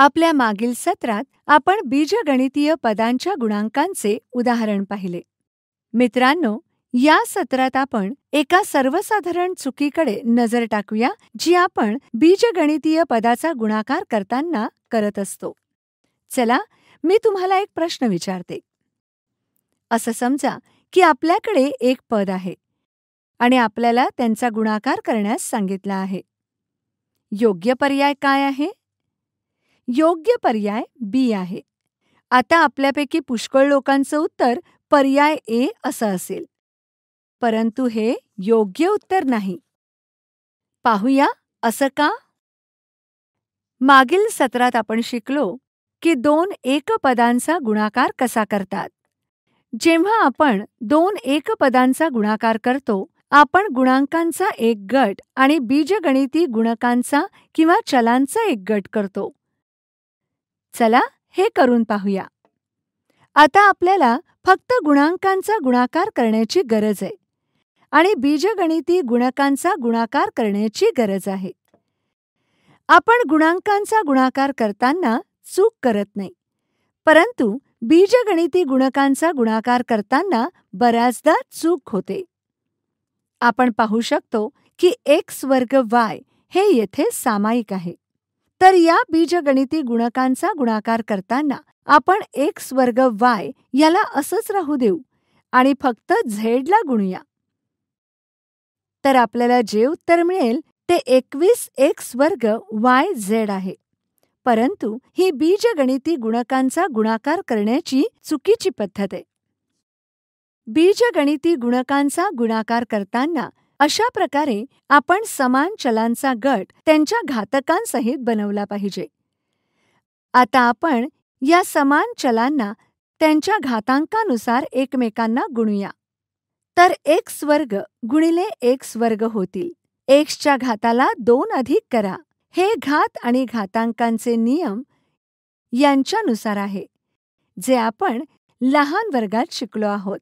आपल्या मागील सत्रात आपण बीजगणितीय पदांच्या गुणांकांचे उदाहरण पाहिले मित्रांनो या सत्रात आपण एका सर्वसाधारण चुकीकडे नजर टाकूया जी आपण बीजगणितीय पदाचा गुणाकार करताना करत असतो चला मी तुम्हाला एक प्रश्न विचारते असं समजा की आपल्याकडे एक पद आहे आणि आपल्याला त्यांचा गुणाकार करण्यास सांगितला आहे योग्य पर्याय काय आहे योग्य पर्याय बी आहे आता आपल्यापैकी पुष्कळ लोकांचं उत्तर पर्याय ए असं असेल परंतु हे योग्य उत्तर नाही पाहूया असं का मागील सत्रात आपण शिकलो की दोन एकपदांचा गुणाकार कसा करतात जेव्हा आपण दोन एकपदांचा गुणाकार करतो आपण गुणांकांचा एक गट आणि बीजगणिती गुणकांचा किंवा चलांचा एक गट करतो चला हे करून पाहूया आता आपल्याला फक्त गुणांकांचा गुणाकार करण्याची गरज आहे आणि बीजगणिती गुणकांचा गुणाकार करण्याची गरज आहे आपण गुणांकांचा गुणाकार करताना चूक करत नाही परंतु बीजगणिती गुणकांचा गुणाकार करताना बऱ्याचदा चूक होते आपण पाहू शकतो की एक्स वर्ग वाय हे येथे सामायिक आहे तर या बीजगणिती गुणकांचा गुणाकार करताना आपण एक स्वर्ग वाय याला असंच राहू देऊ आणि फक्त झेडला गुणूया तर आपल्याला जे उत्तर मिळेल ते एकवीस एक स्वर्ग वाय झेड आहे परंतु ही बीजगणिती गुणकांचा गुणाकार करण्याची चुकीची पद्धत आहे बीजगणिती गुणकांचा गुणाकार करताना अशा प्रकारे आपण समान चलांचा गट त्यांच्या घातकांसहित बनवला पाहिजे आता आपण या समान चलांना त्यांच्या घातांकानुसार एकमेकांना गुणूया तर एक स्वर्ग गुणिले एक स्वर्ग होतील एक्सच्या घाताला दोन अधिक करा हे घात आणि घातांकांचे नियम यांच्यानुसार आहे जे आपण लहान वर्गात शिकलो आहोत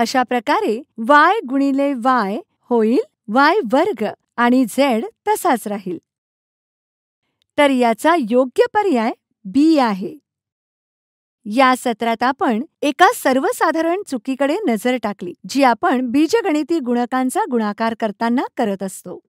अशा प्रकारे वाय गुणिले वाय होईल वाय वर्ग आणि झेड तसाच राहील तर याचा योग्य पर्याय बी आहे या सत्रात आपण एका सर्वसाधारण चुकीकडे नजर टाकली जी आपण बीजगणिती गुणकांचा गुणाकार करताना करत असतो